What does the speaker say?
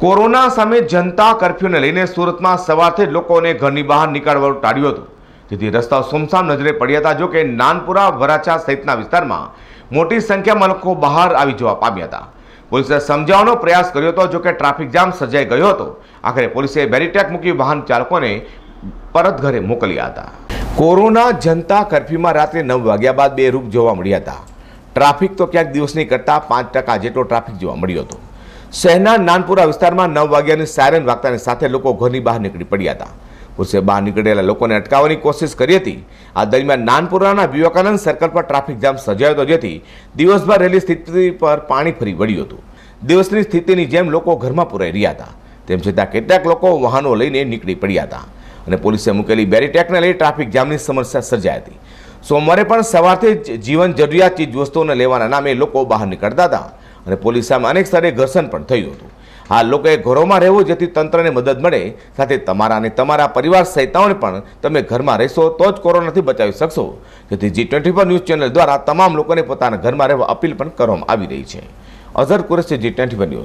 corona સામે જનતા કર્ફ્યુને લઈને સુરતમાં સવારથી લોકોને ઘરની બહાર નીકળવાનું ટાળ્યું હતું જેથી રસ્તા સુમસામ નજરે પડ્યા હતા જોકે નાનપુરા વરાછા સહિતના વિસ્તારમાં મોટી સંખ્યામાં લોકો બહાર આવી જવા પામ્યા હતા પોલીસે સમજાવવાનો પ્રયાસ કર્યો હતો જોકે ટ્રાફિક જામ સર્જાઈ ગયો હતો આખરે પોલીસે બેરીટેક મૂકી વાહન ચાલકોને પરત ઘરે મોકલ્યા હતા કોરોના જનતા કર્ફ્યુમાં રાત્રે નવ વાગ્યા બાદ બે રૂપ જોવા મળ્યા હતા ટ્રાફિક તો ક્યાંક દિવસની કરતાં પાંચ ટકા જેટલો ટ્રાફિક જોવા મળ્યો હતો શહેરના નાનપુરા વિસ્તારમાં નવ વાગ્યાની સાયરન વાગતાની સાથે લોકો ઘરની બહાર નીકળી પડ્યા હતા પોલીસે બહાર નીકળેલા લોકોને અટકાવવાની કોશિશ કરી હતી આ દરમિયાન નાનપુરાના વિવેકાનંદ સર્કલ પર ટ્રાફિક જામ સર્જાયો હતો જેથી દિવસભર રહેલી સ્થિતિ પર પાણી ફરી વળ્યું હતું દિવસની સ્થિતિની જેમ લોકો ઘરમાં પુરાઈ રહ્યા હતા તેમ છતાં કેટલાક લોકો વાહનો લઈને નીકળી પડ્યા હતા અને પોલીસે મૂકેલી બેરીટેકને લઈ ટ્રાફિક જામની સમસ્યા સર્જાઈ હતી સોમવારે પણ સવારથી જ જીવન જરૂરિયાત ચીજવસ્તુઓને લેવાના નામે લોકો બહાર નીકળતા હતા અને પોલીસ સામે અનેક સ્તરે ઘર્ષણ પણ થયું હતું આ લોકોએ ઘરોમાં રહેવું જેથી તંત્રને મદદ મળે સાથે તમારા અને તમારા પરિવાર સહિતાઓને પણ તમે ઘરમાં રહેશો તો જ કોરોનાથી બચાવી શકશો જેથી G twenty four news channel દ્વારા તમામ લોકોને પોતાના ઘરમાં રહેવા અપીલ પણ કરવામાં આવી રહી છે Azhar Qureshi G twenty four news